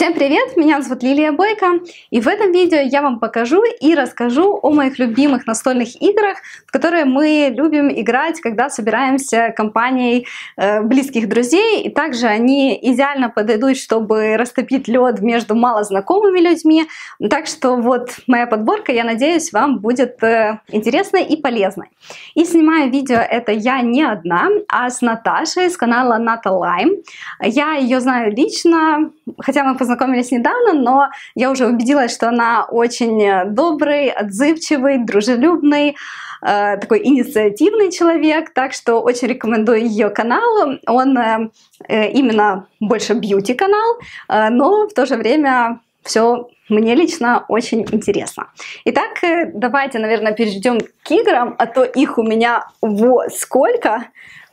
Всем привет! Меня зовут Лилия Бойко, и в этом видео я вам покажу и расскажу о моих любимых настольных играх, в которые мы любим играть, когда собираемся компанией э, близких друзей, и также они идеально подойдут, чтобы растопить лед между малознакомыми людьми. Так что вот моя подборка, я надеюсь, вам будет э, интересной и полезной. И снимаю видео это я не одна, а с Наташей с канала Ната Лайм. Я ее знаю лично, хотя мы познакомились познакомились недавно, но я уже убедилась, что она очень э, добрый, отзывчивый, дружелюбный, э, такой инициативный человек, так что очень рекомендую ее канал. Он э, именно больше бьюти-канал, но в то же время все мне лично очень интересно. Итак, давайте, наверное, перейдем к играм, а то их у меня вот сколько.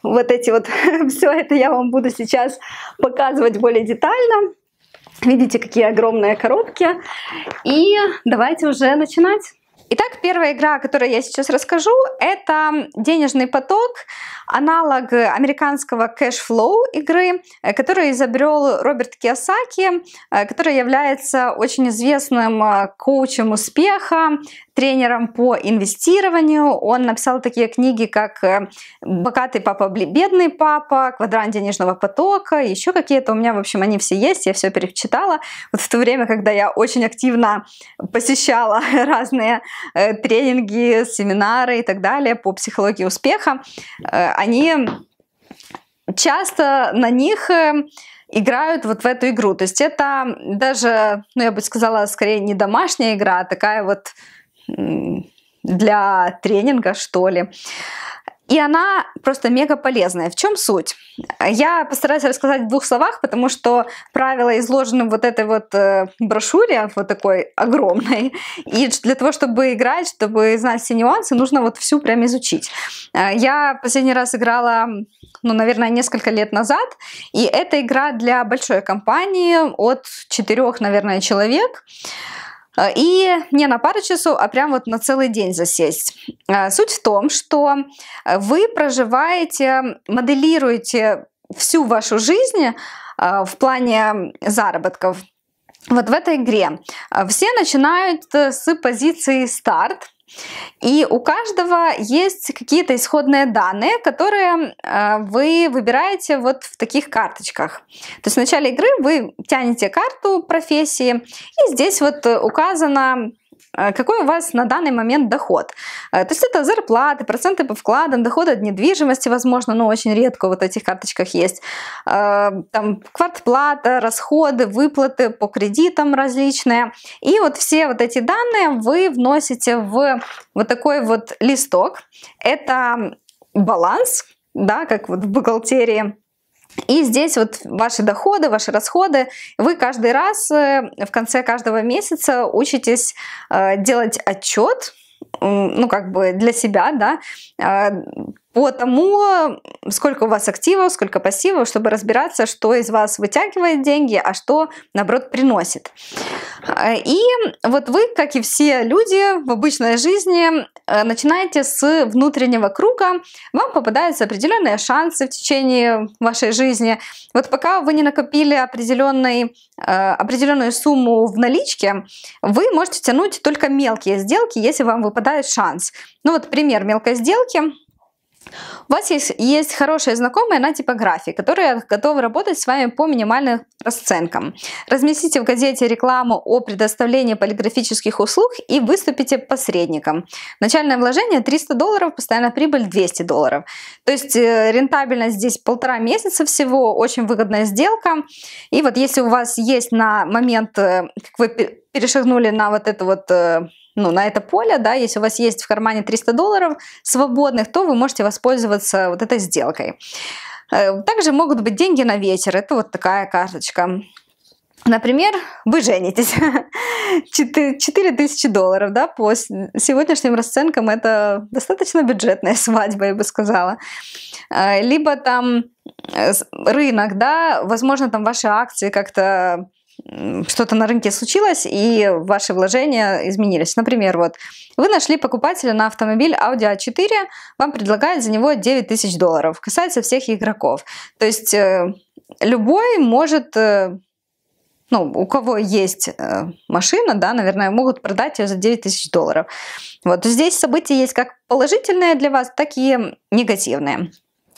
Вот эти вот, все это я вам буду сейчас показывать более детально. Видите, какие огромные коробки. И давайте уже начинать. Итак, первая игра, о которой я сейчас расскажу, это денежный поток, аналог американского кэшфлоу игры, э, который изобрел Роберт Киосаки, э, который является очень известным э, коучем успеха, тренером по инвестированию. Он написал такие книги, как э, «Богатый папа, бедный папа», «Квадрант денежного потока», еще какие-то. У меня, в общем, они все есть, я все перечитала. Вот в то время, когда я очень активно посещала разные э, тренинги, семинары и так далее по психологии успеха, э, они часто на них играют вот в эту игру. То есть это даже, ну я бы сказала, скорее не домашняя игра, а такая вот для тренинга, что ли. И она просто мега полезная. В чем суть? Я постараюсь рассказать в двух словах, потому что правила изложены в вот этой вот э, брошюре, вот такой огромной. И для того, чтобы играть, чтобы знать все нюансы, нужно вот всю прям изучить. Э, я последний раз играла, ну, наверное, несколько лет назад. И это игра для большой компании от четырех, наверное, человек. А, и не на пару часов, а прям вот на целый день засесть. А, суть в том, что э, вы проживаете, моделируете всю вашу жизнь а, в плане заработков вот в этой игре. Все начинают э, с позиции старт, и у каждого есть какие-то исходные данные, которые э, вы выбираете вот в таких карточках. То есть в начале игры вы тянете карту профессии, и здесь вот э, указано Э, какой у вас на данный момент доход. Э, то есть это зарплаты, проценты по вкладам, доходы от недвижимости, возможно, но ну, очень редко вот в этих карточках есть. Э, там квартплата, расходы, выплаты по кредитам различные. И вот все вот эти данные вы вносите в вот такой вот листок. Это баланс, да, как вот в бухгалтерии и здесь вот ваши доходы, ваши расходы. Вы каждый раз э, в конце каждого месяца учитесь э, делать отчет, ну, как бы для себя, да, э, по тому, сколько у вас активов, сколько пассивов, чтобы разбираться, что из вас вытягивает деньги, а что, наоборот, приносит. Э, и вот вы, как и все люди в обычной жизни, э, начинаете с внутреннего круга. Вам попадаются определенные шансы в течение вашей жизни. Вот пока вы не накопили определенный, э, определенную сумму в наличке, вы можете тянуть только мелкие сделки, если вам выпадает шанс. Ну вот пример мелкой сделки – у вас есть, есть хорошая знакомая на типографии, которая готова работать с вами по минимальным расценкам. Разместите в газете рекламу о предоставлении полиграфических услуг и выступите посредником. Начальное вложение 300 долларов, постоянная прибыль 200 долларов. То есть э, рентабельность здесь полтора месяца всего, очень выгодная сделка. И вот если у вас есть на момент, э, как вы перешагнули на вот это вот э, ну, на это поле, да, если у вас есть в кармане 300 долларов свободных, то вы можете воспользоваться вот этой сделкой. Э, также могут быть деньги на ветер, это вот такая карточка. Например, вы женитесь. 4 тысячи долларов, да, по сегодняшним расценкам это достаточно бюджетная свадьба, я бы сказала. Э, либо там рынок, да, возможно, там ваши акции как-то что-то на рынке случилось, и ваши вложения изменились. Например, вот вы нашли покупателя на автомобиль Audi A4, а вам предлагают за него 9 тысяч долларов. Касается всех игроков. То есть э, любой может э, ну, у кого есть э, машина, да, наверное, могут продать ее за 9 тысяч долларов. Вот здесь события есть как положительные для вас, так и негативные.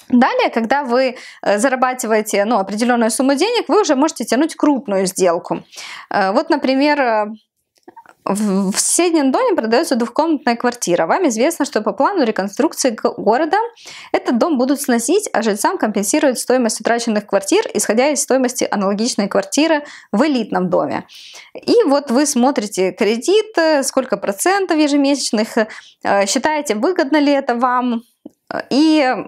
Далее, когда вы э, зарабатываете ну, определенную сумму денег, вы уже можете тянуть крупную сделку. Э, вот, например, э, в соседнем доме продается двухкомнатная квартира. Вам известно, что по плану реконструкции города этот дом будут сносить, а жильцам компенсируют стоимость утраченных квартир, исходя из стоимости аналогичной квартиры в элитном доме. И вот вы смотрите кредит, сколько процентов ежемесячных, считаете, выгодно ли это вам, и э,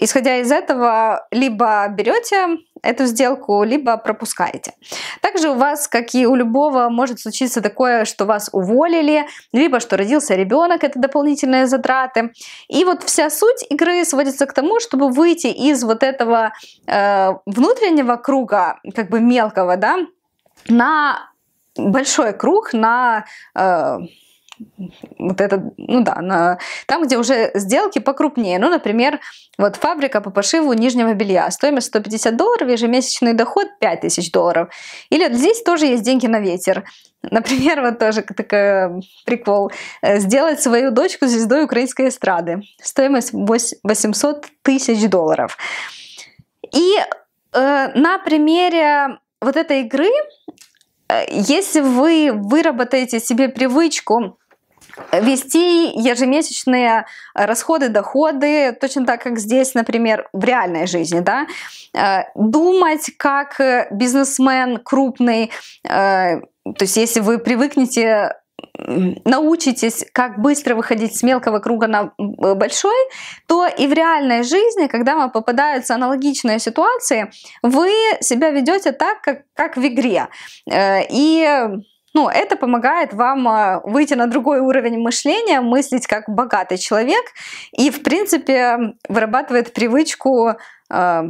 исходя из этого, либо берете эту сделку, либо пропускаете. Также у вас, как и у любого, может случиться такое, что вас уволили, либо что родился ребенок, это дополнительные затраты. И вот вся суть игры сводится к тому, чтобы выйти из вот этого э, внутреннего круга, как бы мелкого, да, на большой круг, на... Э, вот это, ну да, на, там, где уже сделки покрупнее. Ну, например, вот фабрика по пошиву нижнего белья. Стоимость 150 долларов, ежемесячный доход 5000 долларов. Или здесь тоже есть деньги на ветер. Например, вот тоже такой прикол. Э, сделать свою дочку звездой украинской эстрады. Стоимость 800 тысяч долларов. И э, на примере вот этой игры, э, если вы выработаете себе привычку вести ежемесячные расходы, доходы, точно так, как здесь, например, в реальной жизни, да, э, думать как э, бизнесмен крупный, э, то есть если вы привыкнете научитесь, как быстро выходить с мелкого круга на большой, то и в реальной жизни, когда вам попадаются аналогичные ситуации, вы себя ведете так, как, как в игре. И ну, это помогает вам а, выйти на другой уровень мышления, мыслить как богатый человек и, в принципе, вырабатывает привычку, э,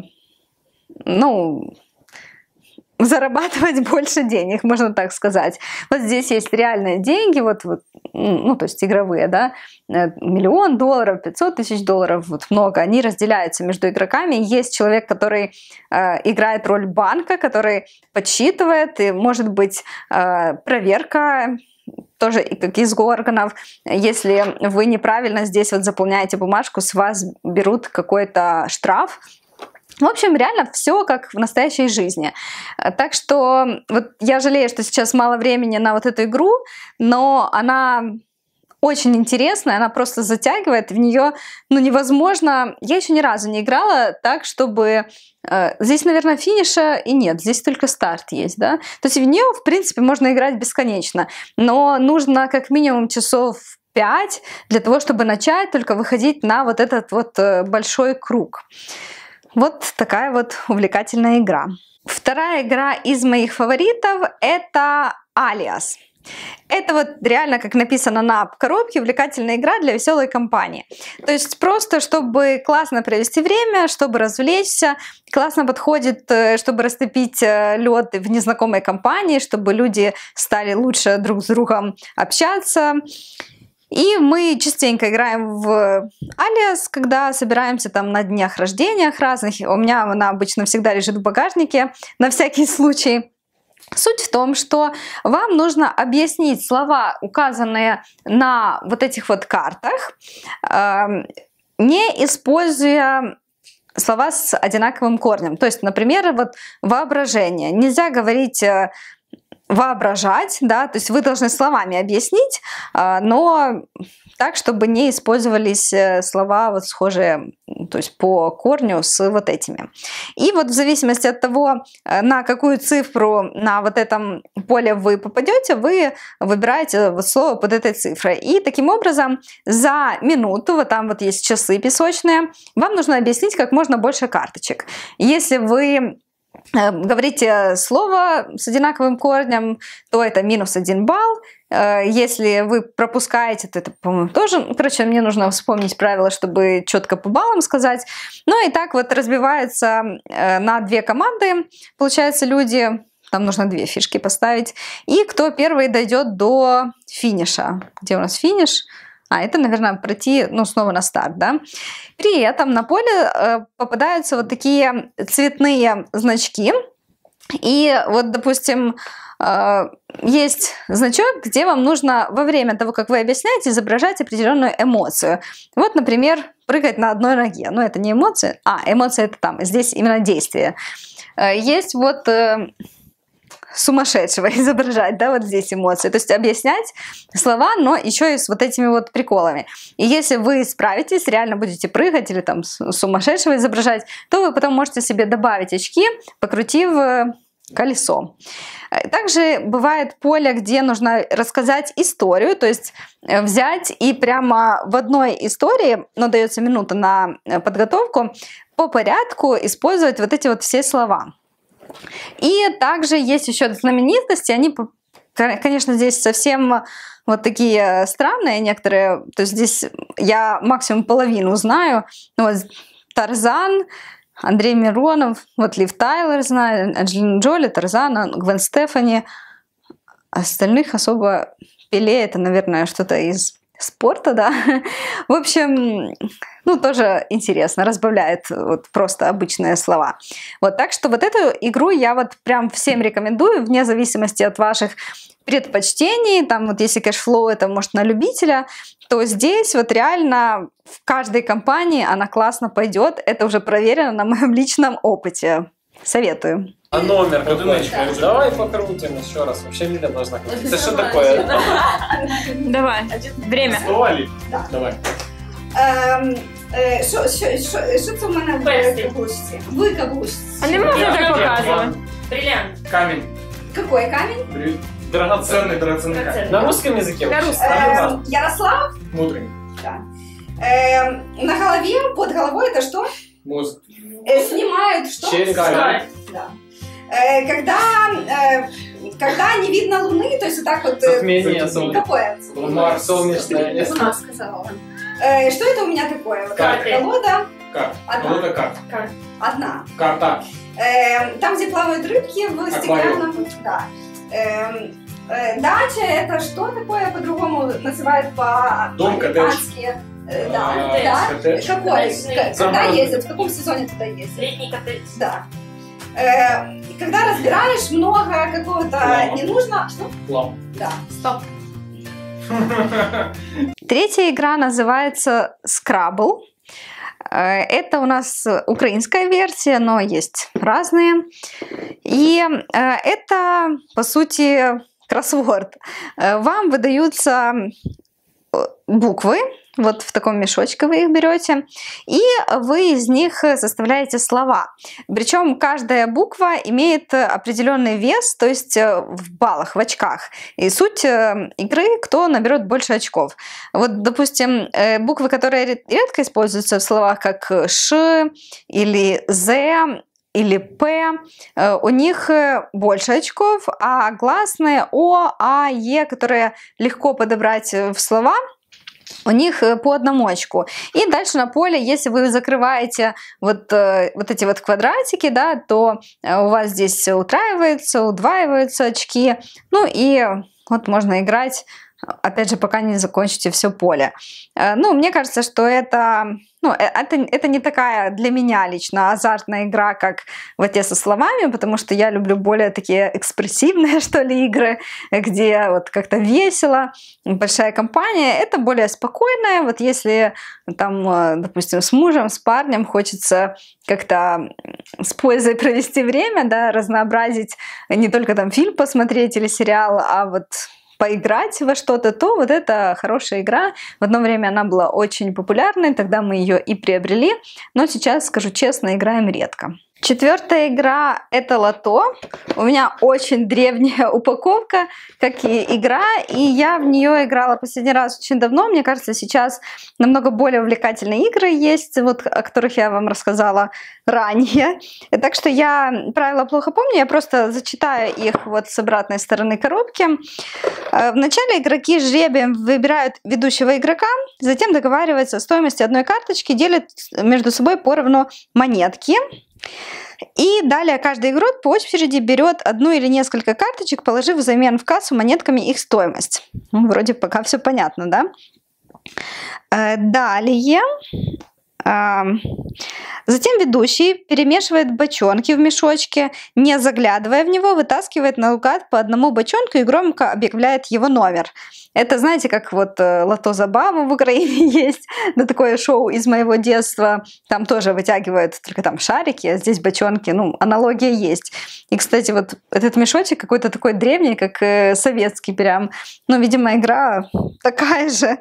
ну, зарабатывать больше денег, можно так сказать. Вот здесь есть реальные деньги, вот, вот ну, то есть игровые, да, э, миллион долларов, 500 тысяч долларов, вот много, они разделяются между игроками. Есть человек, который э, играет роль банка, который подсчитывает, и может быть э, проверка тоже как из органов, если вы неправильно здесь вот заполняете бумажку, с вас берут какой-то штраф, в общем, реально все как в настоящей жизни. Так что вот я жалею, что сейчас мало времени на вот эту игру, но она очень интересная, она просто затягивает, в нее ну, невозможно... Я еще ни разу не играла так, чтобы... Э, здесь, наверное, финиша и нет, здесь только старт есть, да? То есть в нее, в принципе, можно играть бесконечно, но нужно как минимум часов 5 для того, чтобы начать только выходить на вот этот вот э, большой круг. Вот такая вот увлекательная игра. Вторая игра из моих фаворитов это Алиас. Это вот реально, как написано на коробке, увлекательная игра для веселой компании. То есть просто, чтобы классно провести время, чтобы развлечься, классно подходит, э, чтобы растопить э, лед в незнакомой компании, чтобы люди стали лучше друг с другом общаться. И мы частенько играем в Алиас, когда собираемся там на днях рождениях разных. У меня она обычно всегда лежит в багажнике на всякий случай. Суть в том, что вам нужно объяснить слова, указанные на вот этих вот картах, эм, не используя слова с одинаковым корнем. То есть, например, вот воображение. Нельзя говорить э, воображать, да, то есть вы должны словами объяснить, а, но так, чтобы не использовались э, слова вот схожие, то есть по корню с вот этими. И вот в зависимости от того, э, на какую цифру на вот этом поле вы попадете, вы выбираете вот слово под этой цифрой. И таким образом за минуту, вот там вот есть часы песочные, вам нужно объяснить как можно больше карточек. Если вы Эм, говорите э, слово с одинаковым корнем, то это минус один балл. Э, если вы пропускаете, то это, по-моему, тоже... Ну, короче, мне нужно вспомнить правила, чтобы четко по баллам сказать. Ну и так вот разбивается э, на две команды. Получается, люди... Там нужно две фишки поставить. И кто первый дойдет до финиша. Где у нас финиш? Финиш. А это, наверное, пройти, ну, снова на старт, да. При этом на поле э, попадаются вот такие цветные значки. И вот, допустим, э, есть значок, где вам нужно во время того, как вы объясняете, изображать определенную эмоцию. Вот, например, прыгать на одной ноге. Но ну, это не эмоция, а эмоция это там, здесь именно действие. Э, есть вот сумасшедшего изображать, да, вот здесь эмоции. То есть объяснять слова, но еще и с вот этими вот приколами. И если вы справитесь, реально будете прыгать или там сумасшедшего изображать, то вы потом можете себе добавить очки, покрутив э, колесо. Э, также бывает поле, где нужно рассказать историю, то есть э, взять и прямо в одной истории, но дается минута на подготовку, по порядку использовать вот эти вот все слова. И также есть еще знаменитости, они, конечно, здесь совсем э, вот такие э, странные некоторые, то есть здесь я максимум половину знаю, ну вот Тарзан, Андрей Миронов, вот Лив Тайлер знаю, Анджелина Джоли, Тарзан, Гвен Стефани, остальных особо Пеле, это, наверное, что-то из спорта, да. В общем, ну, тоже интересно, разбавляет вот просто обычные слова. Вот, так что вот эту игру я вот прям всем рекомендую, вне зависимости от ваших предпочтений, там вот если кэшфлоу это может на любителя, то здесь вот реально в каждой компании она классно пойдет, это уже проверено на моем личном опыте. Советую. А номер какой? Давай покрутим еще раз. Вообще Миля должна крутить. Это что такое? Давай. Время. Словали? Давай. что це у мене в густі? Велика густь. А не можна так показувати. Бриллиант. Камень. Какой камень? Драгоценный, драгоценный камень. На русском языке? На русском. Эм, Ярослав? Мудрый. Эм, на голове, под головой это что? Мозг. Э, Снимают что? Через Да. Э, когда, э, когда не видно Луны, то есть вот так вот... Э, Затмение солнечное. Луна сказала. что это у меня такое? Карта, Колода. Карта, Колода карт. Одна. Карта. там, где плавают рыбки в стеклянном... Да. Дача это что такое по-другому называют по Дом, американски? Да, а, да. Коттедж. Какой? Когда ездят? В каком сезоне туда ездят? Летний коттедж. Да. Э, когда разбираешь много какого-то не нужно. Что? Плам. Да. Стоп. Третья игра называется Scrabble. Э, это у нас украинская версия, но есть разные. И э, это, по сути, кроссворд. Э, вам выдаются буквы, вот в таком мешочке вы их берете, и вы из них составляете слова. Причем каждая буква имеет определенный вес, то есть э, в баллах, в очках. И суть э, игры, кто наберет больше очков. Вот, допустим, э, буквы, которые редко используются в словах, как «ш» или «з», или П, у них больше очков, а гласные О, А, Е, которые легко подобрать в слова – у них э, по одному очку. И дальше на поле, если вы закрываете вот, э, вот эти вот квадратики, да, то э, у вас здесь утраивается, удваиваются очки. Ну и вот можно играть опять же, пока не закончите все поле. Э, ну, мне кажется, что это, ну, э, это, это не такая для меня лично азартная игра, как вот те со словами, потому что я люблю более такие экспрессивные, что ли, игры, э, где вот как-то весело, большая компания. Это более спокойная, вот если там, допустим, с мужем, с парнем хочется как-то с пользой провести время, да, разнообразить не только там фильм посмотреть или сериал, а вот поиграть во что-то, то вот это хорошая игра. В одно время она была очень популярной, тогда мы ее и приобрели, но сейчас, скажу честно, играем редко. Четвертая игра это лото. У меня очень древняя упаковка, как и игра, и я в нее играла последний раз очень давно. Мне кажется, сейчас намного более увлекательные игры есть, вот о которых я вам рассказала ранее. Так что я правила плохо помню, я просто зачитаю их вот с обратной стороны коробки. Э, вначале игроки жребием выбирают ведущего игрока, затем договариваются о стоимости одной карточки, делят между собой поровну монетки. И далее каждый игрок по очереди берет одну или несколько карточек, положив взамен в кассу монетками их стоимость. Ну, вроде пока все понятно, да? Э, далее Затем ведущий перемешивает бочонки в мешочке, не заглядывая в него, вытаскивает наугад по одному бочонку и громко объявляет его номер. Это, знаете, как вот э, лото забава в Украине есть, да такое шоу из моего детства. Там тоже вытягивают только там шарики, а здесь бочонки. Ну, аналогия есть. И, кстати, вот этот мешочек какой-то такой древний, как э, советский прям. Ну, видимо, игра такая же.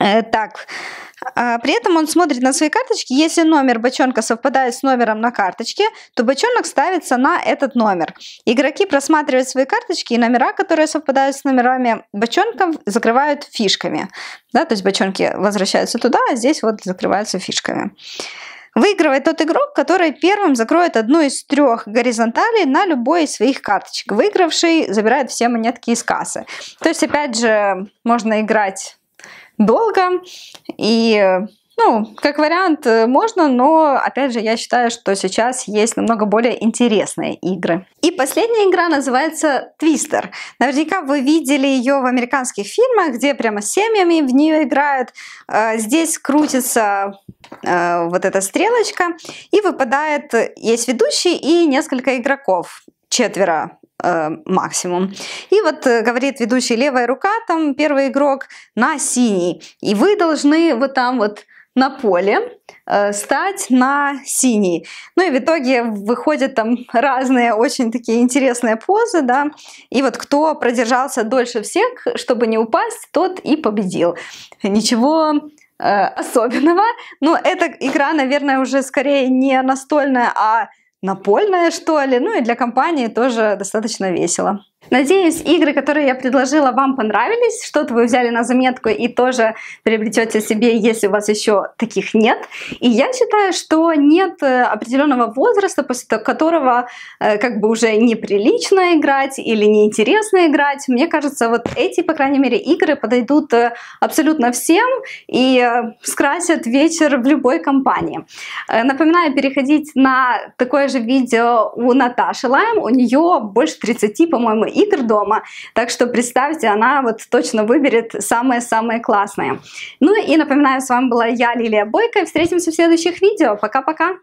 Э, так, а, при этом он смотрит на свои карточки. Если номер бочонка совпадает с номером на карточке, то бочонок ставится на этот номер. Игроки просматривают свои карточки и номера, которые совпадают с номерами бочонков, закрывают фишками. Да, то есть бочонки возвращаются туда, а здесь вот закрываются фишками. Выигрывает тот игрок, который первым закроет одну из трех горизонталей на любой из своих карточек. Выигравший забирает все монетки из кассы. То есть, опять же, можно играть долго. И ну, как вариант э, можно, но, опять же, я считаю, что сейчас есть намного более интересные игры. И последняя игра называется Twister. Наверняка вы видели ее в американских фильмах, где прямо с семьями в нее играют. Э, здесь крутится э, вот эта стрелочка, и выпадает, есть ведущий и несколько игроков. Четверо Э, максимум. И вот э, говорит ведущий левая рука, там первый игрок на синий. И вы должны вот там вот на поле э, стать на синий. Ну и в итоге выходят там разные очень такие интересные позы, да. И вот кто продержался дольше всех, чтобы не упасть, тот и победил. Ничего э, особенного. Но эта игра, наверное, уже скорее не настольная, а напольное, что ли. Ну и для компании тоже достаточно весело. Надеюсь, игры, которые я предложила, вам понравились, что-то вы взяли на заметку и тоже приобретете себе, если у вас еще таких нет. И я считаю, что нет э, определенного возраста, после которого э, как бы уже неприлично играть или неинтересно играть. Мне кажется, вот эти, по крайней мере, игры подойдут э, абсолютно всем и скрасят вечер в любой компании. Напоминаю, переходить на такое же видео у Наташи Лайм. У нее больше 30, по-моему, игр дома. Так что представьте, она вот точно выберет самое-самое классное. Ну и напоминаю, с вами была я, Лилия Бойко. Встретимся в следующих видео. Пока-пока!